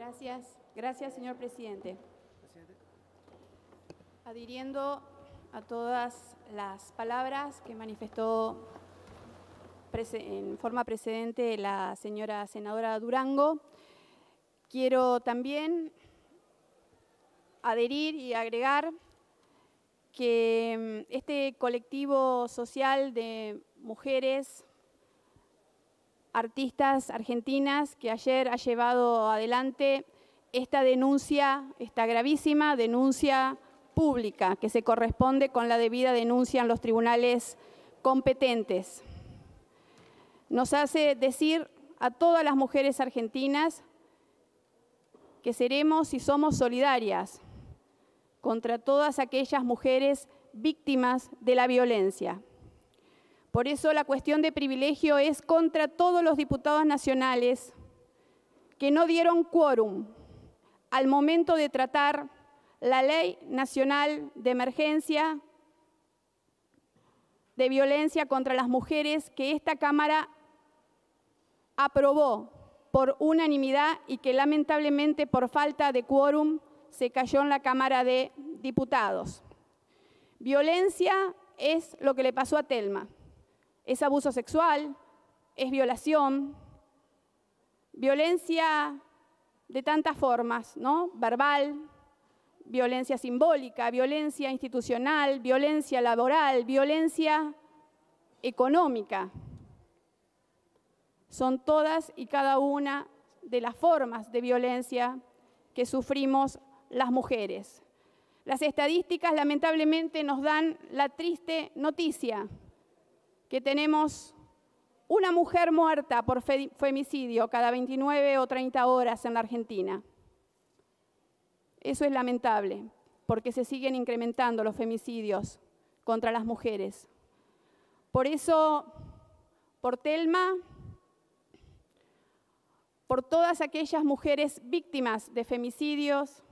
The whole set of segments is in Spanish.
Gracias, gracias, señor presidente. Adhiriendo a todas las palabras que manifestó en forma precedente la señora senadora Durango, quiero también adherir y agregar que mm, este colectivo social de mujeres artistas argentinas que ayer ha llevado adelante esta denuncia, esta gravísima denuncia pública que se corresponde con la debida denuncia en los tribunales competentes. Nos hace decir a todas las mujeres argentinas que seremos y somos solidarias contra todas aquellas mujeres víctimas de la violencia. Por eso la cuestión de privilegio es contra todos los diputados nacionales que no dieron quórum al momento de tratar la Ley Nacional de Emergencia de Violencia contra las Mujeres que esta Cámara aprobó por unanimidad y que lamentablemente por falta de quórum se cayó en la Cámara de Diputados. Violencia es lo que le pasó a Telma es abuso sexual, es violación, violencia de tantas formas, ¿no? Verbal, violencia simbólica, violencia institucional, violencia laboral, violencia económica. Son todas y cada una de las formas de violencia que sufrimos las mujeres. Las estadísticas lamentablemente nos dan la triste noticia que tenemos una mujer muerta por femicidio cada 29 o 30 horas en la Argentina. Eso es lamentable, porque se siguen incrementando los femicidios contra las mujeres. Por eso, por Telma, por todas aquellas mujeres víctimas de femicidios,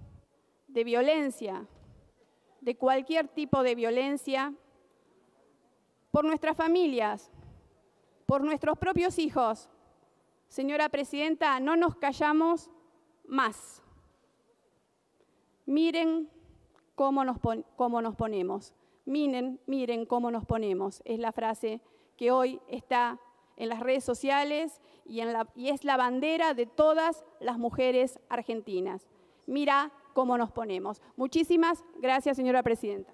de violencia, de cualquier tipo de violencia, por nuestras familias, por nuestros propios hijos. Señora Presidenta, no nos callamos más. Miren cómo nos, cómo nos ponemos. Miren, miren cómo nos ponemos. Es la frase que hoy está en las redes sociales y, es la bandera de todas las mujeres argentinas. Mira cómo nos ponemos. Muchísimas gracias, señora Presidenta.